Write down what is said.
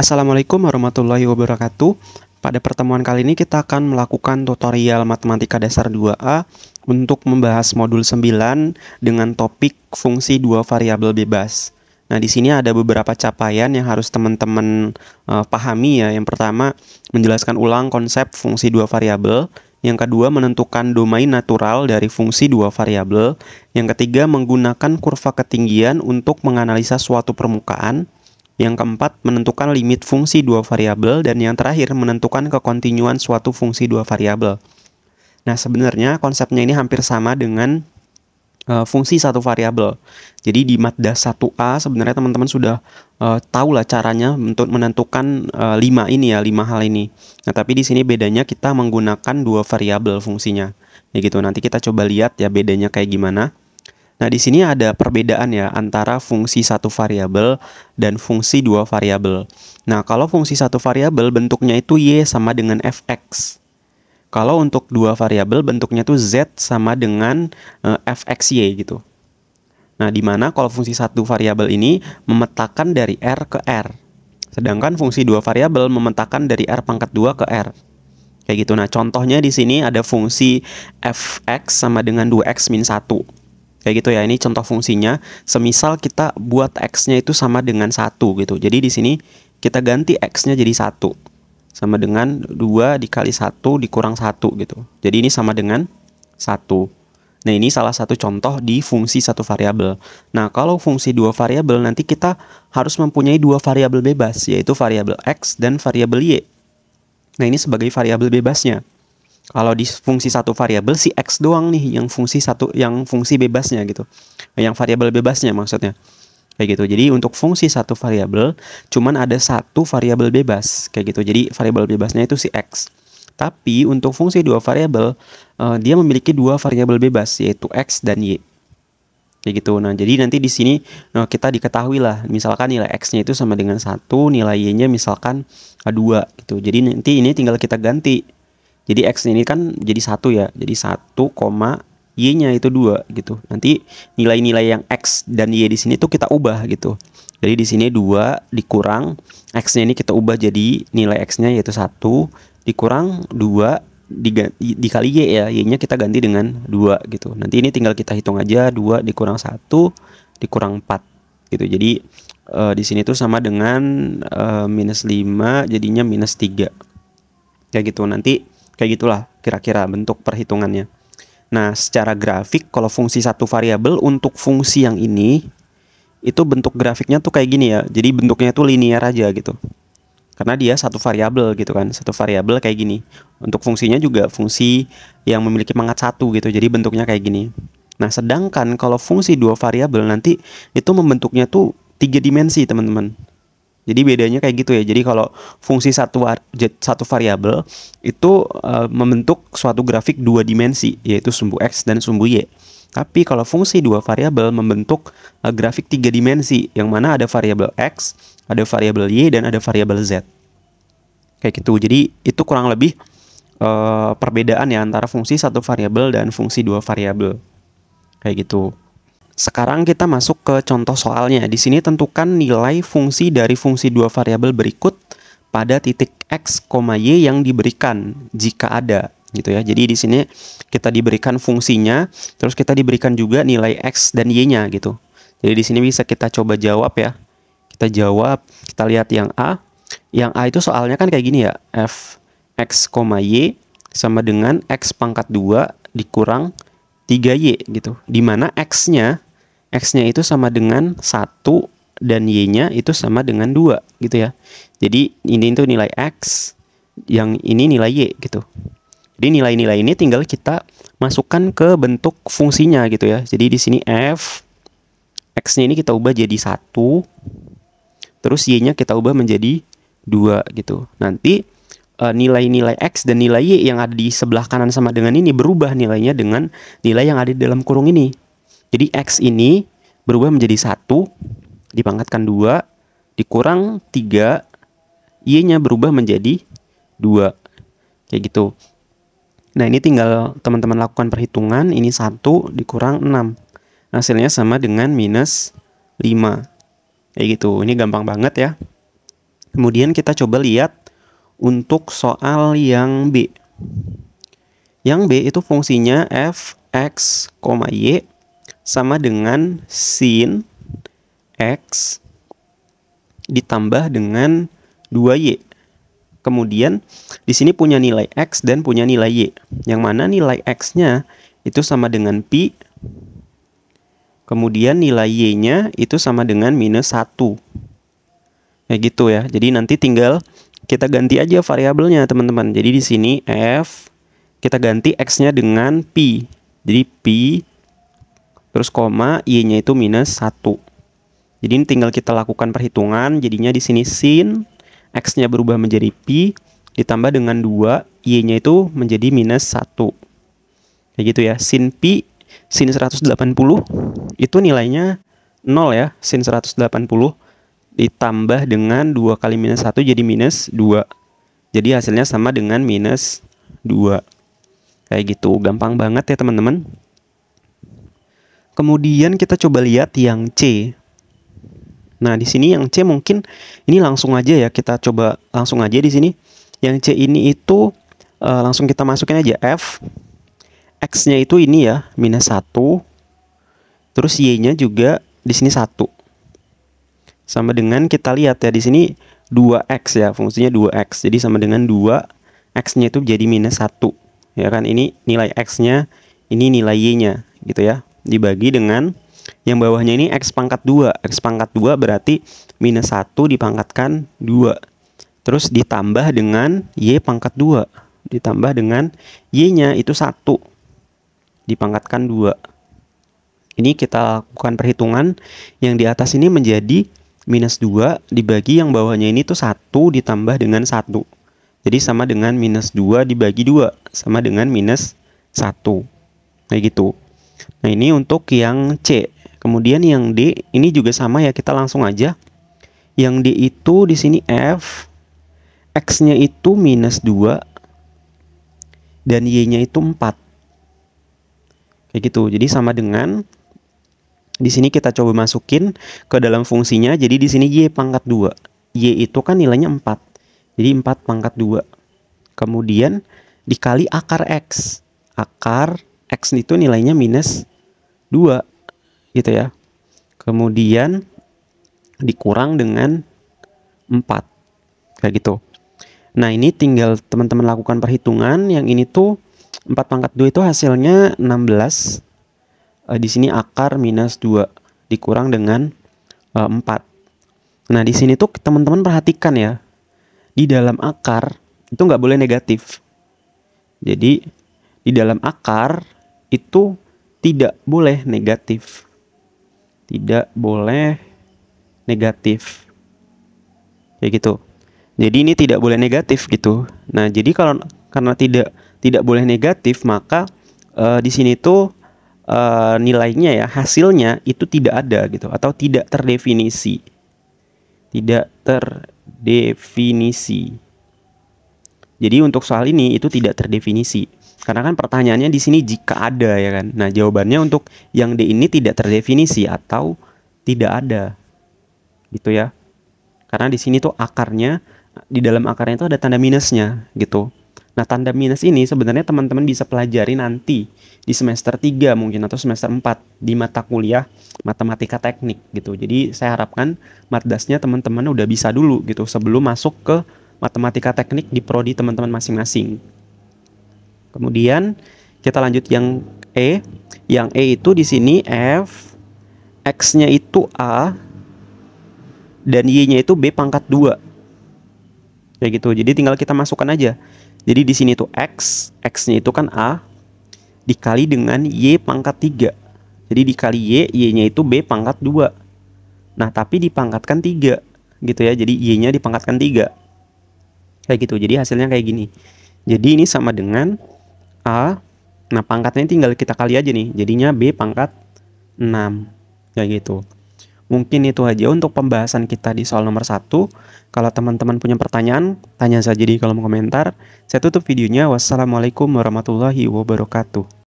Assalamualaikum warahmatullahi wabarakatuh. Pada pertemuan kali ini kita akan melakukan tutorial matematika dasar 2A untuk membahas modul 9 dengan topik fungsi dua variabel bebas. Nah, di sini ada beberapa capaian yang harus teman-teman uh, pahami ya. Yang pertama, menjelaskan ulang konsep fungsi dua variabel. Yang kedua, menentukan domain natural dari fungsi dua variabel. Yang ketiga, menggunakan kurva ketinggian untuk menganalisa suatu permukaan. Yang keempat, menentukan limit fungsi dua variabel dan yang terakhir menentukan kekontinuan suatu fungsi dua variabel. Nah, sebenarnya konsepnya ini hampir sama dengan uh, fungsi satu variabel. Jadi di Mazda 1A sebenarnya teman-teman sudah uh, eh, tahu lah caranya untuk menentukan uh, eh, 5 ini ya, lima hal ini. Nah, tapi di sini bedanya kita menggunakan dua variabel fungsinya. Ya gitu. Nanti kita coba lihat ya bedanya kayak gimana. Nah, di sini ada perbedaan ya antara fungsi satu variabel dan fungsi dua variabel. Nah, kalau fungsi satu variabel bentuknya itu y sama dengan fx. Kalau untuk dua variabel bentuknya itu z sama dengan eh, fxy gitu. Nah, di mana kalau fungsi satu variabel ini memetakan dari r ke r. Sedangkan fungsi dua variabel memetakan dari r pangkat dua ke r kayak gitu. Nah, contohnya di sini ada fungsi fx sama dengan 2x min 1 kayak gitu ya. Ini contoh fungsinya. Semisal kita buat x-nya itu sama dengan satu gitu. Jadi di sini kita ganti x-nya jadi satu sama dengan dua dikali satu dikurang satu gitu. Jadi ini sama dengan satu. Nah, ini salah satu contoh di fungsi satu variabel. Nah, kalau fungsi dua variabel nanti kita harus mempunyai dua variabel bebas yaitu variabel x dan variabel y. Nah, ini sebagai variabel bebasnya kalau di fungsi satu variabel si x doang nih yang fungsi satu yang fungsi bebasnya gitu yang variabel bebasnya maksudnya kayak gitu jadi untuk fungsi satu variabel cuman ada satu variabel bebas kayak gitu jadi variabel bebasnya itu si x tapi untuk fungsi dua variabel uh, dia memiliki dua variabel bebas yaitu x dan y kayak gitu nah jadi nanti di sini nah, kita diketahui lah misalkan nilai x-nya itu sama dengan satu nilai y-nya misalkan dua gitu jadi nanti ini tinggal kita ganti jadi X ini kan jadi satu ya. Jadi 1, Y-nya itu dua gitu. Nanti nilai-nilai yang X dan Y di sini tuh kita ubah gitu. Jadi di sini dua dikurang X-nya ini kita ubah jadi nilai X-nya yaitu satu dikurang dua dikali Y ya. Y-nya kita ganti dengan dua gitu. Nanti ini tinggal kita hitung aja dua dikurang satu dikurang empat gitu. Jadi e, di sini tuh sama dengan e, minus 5 jadinya minus 3 ya gitu nanti Kayak gitulah kira-kira bentuk perhitungannya. Nah, secara grafik kalau fungsi satu variabel untuk fungsi yang ini itu bentuk grafiknya tuh kayak gini ya. Jadi bentuknya tuh linear aja gitu. Karena dia satu variabel gitu kan, satu variabel kayak gini. Untuk fungsinya juga fungsi yang memiliki mangat satu gitu. Jadi bentuknya kayak gini. Nah, sedangkan kalau fungsi dua variabel nanti itu membentuknya tuh tiga dimensi, teman-teman. Jadi bedanya kayak gitu ya. Jadi kalau fungsi satu satu variabel itu uh, membentuk suatu grafik dua dimensi yaitu sumbu x dan sumbu y. Tapi kalau fungsi dua variabel membentuk uh, grafik tiga dimensi yang mana ada variabel x, ada variabel y dan ada variabel z. Kayak gitu. Jadi itu kurang lebih uh, perbedaan ya antara fungsi satu variabel dan fungsi dua variabel. Kayak gitu. Sekarang kita masuk ke contoh soalnya. Di sini tentukan nilai fungsi dari fungsi dua variabel berikut pada titik x, y yang diberikan jika ada gitu ya. Jadi di sini kita diberikan fungsinya, terus kita diberikan juga nilai x dan y-nya gitu. Jadi di sini bisa kita coba jawab ya. Kita jawab, kita lihat yang A. Yang A itu soalnya kan kayak gini ya, f x, y sama dengan x pangkat 2 dikurang 3y gitu. Dimana x-nya X-nya itu sama dengan 1 dan Y-nya itu sama dengan 2 gitu ya. Jadi ini itu nilai X, yang ini nilai Y gitu. Jadi nilai-nilai ini tinggal kita masukkan ke bentuk fungsinya gitu ya. Jadi di sini F, X-nya ini kita ubah jadi 1, terus Y-nya kita ubah menjadi 2 gitu. Nanti eh, nilai-nilai X dan nilai Y yang ada di sebelah kanan sama dengan ini berubah nilainya dengan nilai yang ada di dalam kurung ini. Jadi X ini berubah menjadi satu dipangkatkan dua dikurang tiga y-nya berubah menjadi dua kayak gitu. Nah ini tinggal teman-teman lakukan perhitungan ini satu dikurang enam. hasilnya sama dengan minus lima, kayak gitu ini gampang banget ya kemudian kita coba lihat untuk soal yang B yang B itu fungsinya f x, y sama dengan sin X ditambah dengan 2Y. Kemudian di sini punya nilai X dan punya nilai Y. Yang mana nilai X-nya itu sama dengan Pi. Kemudian nilai Y-nya itu sama dengan minus satu. kayak gitu ya. Jadi nanti tinggal kita ganti aja variabelnya teman-teman. Jadi di sini f kita ganti x-nya dengan pi. Jadi pi terus koma y-nya itu minus 1. Jadi ini tinggal kita lakukan perhitungan, jadinya di sini sin x-nya berubah menjadi pi ditambah dengan 2, y-nya itu menjadi minus 1. Kayak gitu ya, sin pi sin 180 itu nilainya 0 ya, sin 180 ditambah dengan 2 kali minus 1 jadi minus 2. Jadi hasilnya sama dengan minus 2. Kayak gitu, gampang banget ya teman-teman. Kemudian kita coba lihat yang C. Nah, di sini yang C mungkin ini langsung aja ya, kita coba langsung aja di sini. Yang C ini itu e, langsung kita masukin aja F. X-nya itu ini ya, minus 1. Terus Y-nya juga di sini 1. Sama dengan kita lihat ya, di sini 2X ya, fungsinya 2X. Jadi sama dengan 2, X-nya itu jadi minus 1. Ya kan, ini nilai X-nya, ini nilai Y-nya gitu ya dibagi dengan yang bawahnya ini X pangkat 2. X pangkat 2 berarti minus 1 dipangkatkan 2. Terus ditambah dengan Y pangkat 2. Ditambah dengan Y-nya itu 1 dipangkatkan 2. Ini kita lakukan perhitungan yang di atas ini menjadi minus 2 dibagi yang bawahnya ini tuh 1 ditambah dengan 1. Jadi sama dengan minus 2 dibagi 2 sama dengan minus 1. Kayak gitu. Nah ini untuk yang C. Kemudian yang D ini juga sama ya kita langsung aja. Yang D itu di sini F, X-nya itu minus 2, dan Y-nya itu 4. Kayak gitu, jadi sama dengan di sini kita coba masukin ke dalam fungsinya. Jadi di sini Y pangkat 2. Y itu kan nilainya 4. Jadi 4 pangkat 2. Kemudian dikali akar X. Akar X itu nilainya minus 2 gitu ya. Kemudian dikurang dengan 4. Kayak gitu. Nah, ini tinggal teman-teman lakukan perhitungan. Yang ini tuh 4 pangkat 2 itu hasilnya 16. E, eh, di sini akar minus 2 dikurang dengan e, eh, 4. Nah, di sini tuh teman-teman perhatikan ya. Di dalam akar itu nggak boleh negatif. Jadi, di dalam akar itu tidak boleh negatif. Tidak boleh negatif. Kayak gitu. Jadi ini tidak boleh negatif gitu. Nah, jadi kalau karena tidak tidak boleh negatif, maka uh, di sini tuh uh, nilainya ya, hasilnya itu tidak ada gitu atau tidak terdefinisi. Tidak terdefinisi. Jadi untuk soal ini itu tidak terdefinisi. Karena kan pertanyaannya di sini jika ada ya kan. Nah, jawabannya untuk yang D ini tidak terdefinisi atau tidak ada. Gitu ya. Karena di sini tuh akarnya di dalam akarnya itu ada tanda minusnya gitu. Nah, tanda minus ini sebenarnya teman-teman bisa pelajari nanti di semester 3 mungkin atau semester 4 di mata kuliah matematika teknik gitu. Jadi saya harapkan matdasnya teman-teman udah bisa dulu gitu sebelum masuk ke matematika teknik di prodi teman-teman masing-masing. Kemudian kita lanjut yang E. Yang E itu di sini F, X-nya itu A, dan Y-nya itu B pangkat 2. Kayak gitu. Jadi tinggal kita masukkan aja. Jadi di sini itu X, X-nya itu kan A, dikali dengan Y pangkat 3. Jadi dikali Y, Y-nya itu B pangkat 2. Nah, tapi dipangkatkan 3 gitu ya. Jadi Y-nya dipangkatkan 3. Kayak gitu. Jadi hasilnya kayak gini. Jadi ini sama dengan A. Nah, pangkatnya tinggal kita kali aja nih. Jadinya B pangkat 6. Kayak gitu. Mungkin itu aja untuk pembahasan kita di soal nomor 1. Kalau teman-teman punya pertanyaan, tanya saja di kolom komentar. Saya tutup videonya. Wassalamualaikum warahmatullahi wabarakatuh.